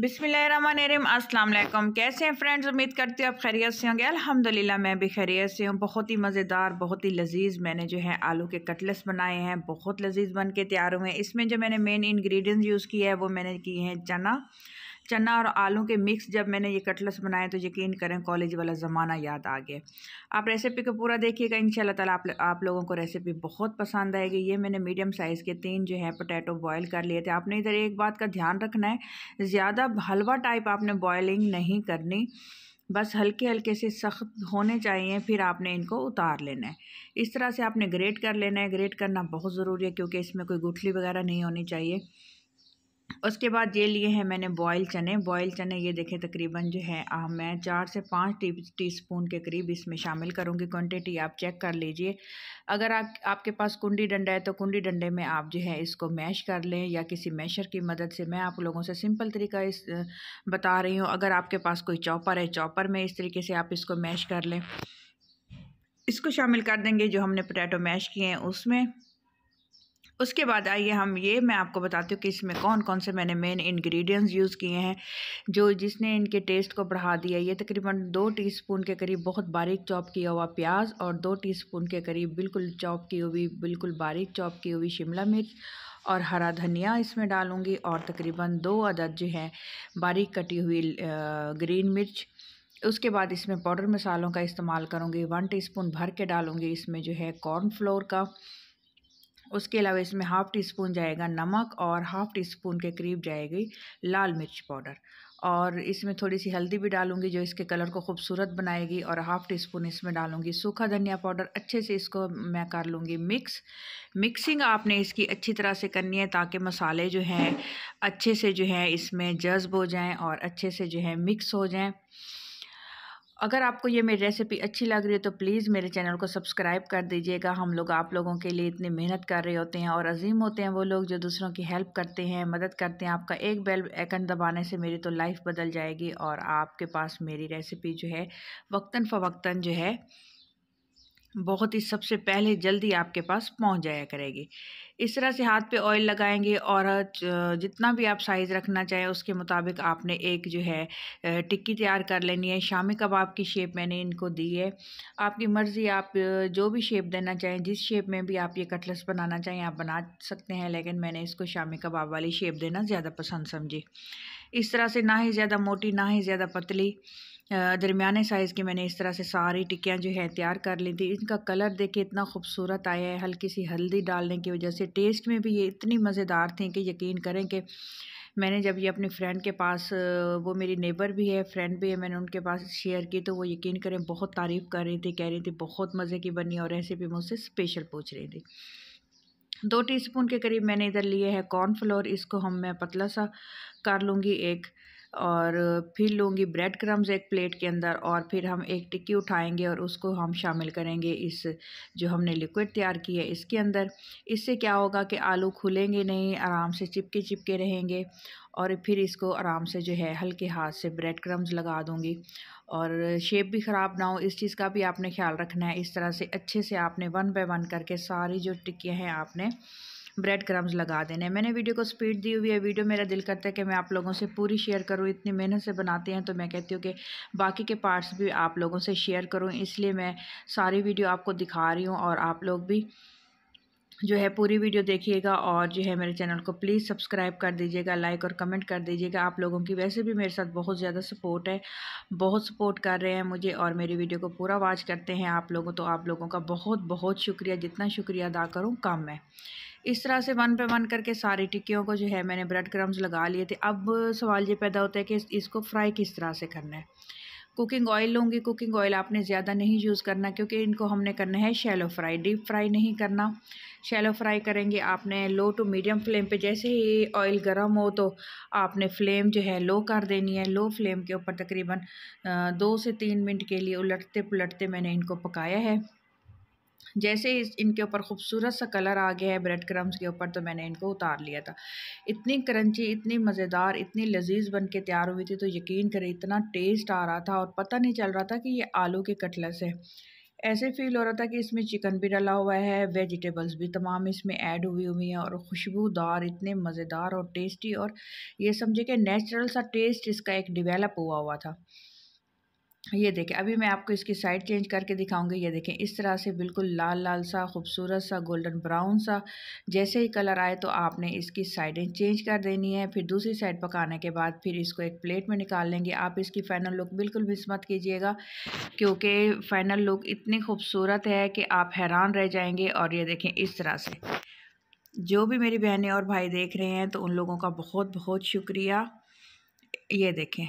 बिसमीम अस्सलाम कैसे हैं फ्रेंड्स उम्मीद करती हूँ आप खैरियत से होंगे अल्हम्दुलिल्लाह मैं भी खैरियत से हूँ बहुत ही मज़ेदार बहुत ही लजीज मैंने जो है आलू के कटलेस बनाए हैं बहुत लजीज बन के तैयार हुए हैं इसमें जो मैंने मेन इंग्रेडिएंट्स यूज़ किया है वो मैंने किए हैं चना चना और आलू के मिक्स जब मैंने ये कटलस बनाए तो यकीन करें कॉलेज वाला ज़माना याद आ गया आप रेसिपी को पूरा देखिएगा इन शाला आप, आप लोगों को रेसिपी बहुत पसंद आएगी ये मैंने मीडियम साइज़ के तीन जो है पोटैटो बॉयल कर लिए थे आपने इधर एक बात का ध्यान रखना है ज़्यादा हलवा टाइप आपने बॉयलिंग नहीं करनी बस हल्के हल्के से सख्त होने चाहिए फिर आपने इनको उतार लेना है इस तरह से आपने ग्रेट कर लेना है ग्रेट करना बहुत ज़रूरी है क्योंकि इसमें कोई गुठली वगैरह नहीं होनी चाहिए उसके बाद ये लिए हैं मैंने बॉयल चने बॉयल चने ये देखें तकरीबन जो है आ, मैं चार से पाँच टी, टी स्पून के करीब इसमें शामिल करूँगी क्वांटिटी आप चेक कर लीजिए अगर आप आपके पास कुंडी डंडा है तो कुंडी डंडे में आप जो है इसको मैश कर लें या किसी मैशर की मदद से मैं आप लोगों से सिंपल तरीका इस बता रही हूँ अगर आपके पास कोई चॉपर है चॉपर में इस तरीके से आप इसको मैश कर लें इसको शामिल कर देंगे जो हमने पोटैटो मैश किए हैं उसमें उसके बाद आइए हम ये मैं आपको बताती हूँ कि इसमें कौन कौन से मैंने मेन इंग्रेडिएंट्स यूज़ किए हैं जो जिसने इनके टेस्ट को बढ़ा दिया ये तकरीबन दो टीस्पून के करीब बहुत बारीक चॉप किया हुआ प्याज और दो टीस्पून के करीब बिल्कुल चॉप की हुई बिल्कुल बारीक चॉप की हुई शिमला मिर्च और हरा धनिया इसमें डालूँगी और तकरीबन दो अदद जो है बारीक कटी हुई ग्रीन मिर्च उसके बाद इसमें पाउडर मसालों का इस्तेमाल करूँगी वन स्पून भर के डालूँगी इसमें जो है कॉर्नफ्लोर का उसके अलावा इसमें हाफ़ टी स्पून जाएगा नमक और हाफ़ टी स्पून के करीब जाएगी लाल मिर्च पाउडर और इसमें थोड़ी सी हल्दी भी डालूंगी जो इसके कलर को खूबसूरत बनाएगी और हाफ़ टी स्पून इसमें डालूंगी सूखा धनिया पाउडर अच्छे से इसको मैं कर लूँगी मिक्स मिक्सिंग आपने इसकी अच्छी तरह से करनी है ताकि मसाले जो हैं अच्छे से जो है इसमें जज्ब हो जाएँ और अच्छे से जो है मिक्स हो जाएँ अगर आपको ये मेरी रेसिपी अच्छी लग रही है तो प्लीज़ मेरे चैनल को सब्सक्राइब कर दीजिएगा हम लोग आप लोगों के लिए इतनी मेहनत कर रहे होते हैं और अजीम होते हैं वो लोग जो दूसरों की हेल्प करते हैं मदद करते हैं आपका एक बेल आइकन दबाने से मेरी तो लाइफ बदल जाएगी और आपके पास मेरी रेसिपी जो है वक्ता फ़वक्ता जो है बहुत ही सबसे पहले जल्दी आपके पास पहुंच जाया करेगी इस तरह से हाथ पे ऑयल लगाएंगे और जितना भी आप साइज़ रखना चाहें उसके मुताबिक आपने एक जो है टिक्की तैयार कर लेनी है शामी कबाब की शेप मैंने इनको दी है आपकी मर्ज़ी आप जो भी शेप देना चाहें जिस शेप में भी आप ये कटलस बनाना चाहें आप बना सकते हैं लेकिन मैंने इसको शामी कबाब वाली शेप देना ज़्यादा पसंद समझी इस तरह से ना ही ज़्यादा मोटी ना ही ज़्यादा पतली दरमियाने साइज़ के मैंने इस तरह से सारी टिक्कियाँ जो है तैयार कर ली थी इनका कलर देखे इतना खूबसूरत आया है हल्की सी हल्दी डालने की वजह से टेस्ट में भी ये इतनी मज़ेदार थी कि यकीन करें कि मैंने जब ये अपने फ्रेंड के पास वो मेरी नेबर भी है फ्रेंड भी है मैंने उनके पास शेयर की तो वो यकीन करें बहुत तारीफ़ कर रही थी कह रही थी बहुत मज़े की बनी और रेसिपी मुझसे स्पेशल पूछ रही थी दो टीस्पून के करीब मैंने इधर लिए है कॉर्नफ्लोर इसको हम मैं पतला सा कर लूँगी एक और फिर लूँगी ब्रेड क्रम्स एक प्लेट के अंदर और फिर हम एक टिक्की उठाएंगे और उसको हम शामिल करेंगे इस जो हमने लिक्विड तैयार की है इसके अंदर इससे क्या होगा कि आलू खुलेंगे नहीं आराम से चिपके चिपके रहेंगे और फिर इसको आराम से जो है हल्के हाथ से ब्रेड क्रम्स लगा दूँगी और शेप भी ख़राब ना हो इस चीज़ का भी आपने ख्याल रखना है इस तरह से अच्छे से आपने वन बाय वन करके सारी जो टिक्कियाँ हैं आपने ब्रेड क्रम्स लगा देने मैंने वीडियो को स्पीड दी हुई है वीडियो मेरा दिल करता है कि मैं आप लोगों से पूरी शेयर करूँ इतनी मेहनत से बनाते हैं तो मैं कहती हूँ कि बाकी के पार्ट्स भी आप लोगों से शेयर करूँ इसलिए मैं सारी वीडियो आपको दिखा रही हूँ और आप लोग भी जो है पूरी वीडियो देखिएगा और जो है मेरे चैनल को प्लीज़ सब्सक्राइब कर दीजिएगा लाइक और कमेंट कर दीजिएगा आप लोगों की वैसे भी मेरे साथ बहुत ज़्यादा सपोर्ट है बहुत सपोर्ट कर रहे हैं मुझे और मेरी वीडियो को पूरा वॉच करते हैं आप लोगों तो आप लोगों का बहुत बहुत शुक्रिया जितना शुक्रिया अदा करूँ कम है इस तरह से वन पे वन करके सारी टिक्कियों को जो है मैंने ब्रेड क्रम्स लगा लिए थे अब सवाल ये पैदा होता है कि इसको फ्राई किस तरह से करना है कुकिंग ऑयल लूँगी कुकिंग ऑयल आपने ज़्यादा नहीं यूज़ करना क्योंकि इनको हमने करना है शैलो फ्राई डीप फ्राई नहीं करना शैलो फ्राई करेंगे आपने लो टू मीडियम फ्लेम पे जैसे ही ऑयल गर्म हो तो आपने फ्लेम जो है लो कर देनी है लो फ्लेम के ऊपर तकरीबन दो से तीन मिनट के लिए उलटते पुलटते मैंने इनको पकाया है जैसे ही इनके ऊपर खूबसूरत सा कलर आ गया है ब्रेड क्रम्स के ऊपर तो मैंने इनको उतार लिया था इतनी क्रंची इतनी मज़ेदार इतनी लजीज बन के तैयार हुई थी तो यकीन करें इतना टेस्ट आ रहा था और पता नहीं चल रहा था कि ये आलू के कटलस है ऐसे फील हो रहा था कि इसमें चिकन भी डला हुआ है वेजिटेबल्स भी तमाम इसमें ऐड हुई हुई हैं और खुशबूदार इतने मज़ेदार और टेस्टी और ये समझे कि नेचुरल सा टेस्ट इसका एक डिवेलप हुआ हुआ था ये देखें अभी मैं आपको इसकी साइड चेंज करके दिखाऊंगी ये देखें इस तरह से बिल्कुल लाल लाल सा खूबसूरत सा गोल्डन ब्राउन सा जैसे ही कलर आए तो आपने इसकी साइडें चेंज कर देनी है फिर दूसरी साइड पकाने के बाद फिर इसको एक प्लेट में निकाल लेंगे आप इसकी फ़ाइनल लुक बिल्कुल भी मत कीजिएगा क्योंकि फ़ाइनल लुक इतनी खूबसूरत है कि आप हैरान रह जाएंगे और ये देखें इस तरह से जो भी मेरी बहनें और भाई देख रहे हैं तो उन लोगों का बहुत बहुत शुक्रिया ये देखें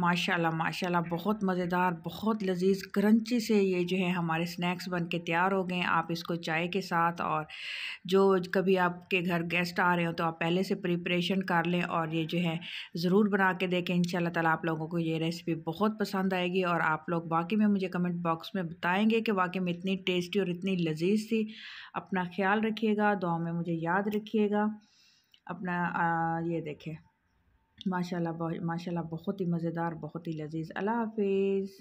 माशाल्लाह माशाल्लाह बहुत मज़ेदार बहुत लजीज़ क्रंची से ये जो है हमारे स्नैक्स बन के तैयार हो गए आप इसको चाय के साथ और जो कभी आपके घर गेस्ट आ रहे हो तो आप पहले से प्रिपरेशन कर लें और ये जो है ज़रूर बना के देखें इन तला आप लोगों को ये रेसिपी बहुत पसंद आएगी और आप लोग वाकई में मुझे कमेंट बॉक्स में बताएँगे कि वाकई में इतनी टेस्टी और इतनी लजीज थी अपना ख्याल रखिएगा दुआ में मुझे याद रखिएगा अपना आ, ये देखें माशाल्लाह माशाल्लाह बहुत ही मज़ेदार बहुत ही लजीज अल्लाह हाफिज़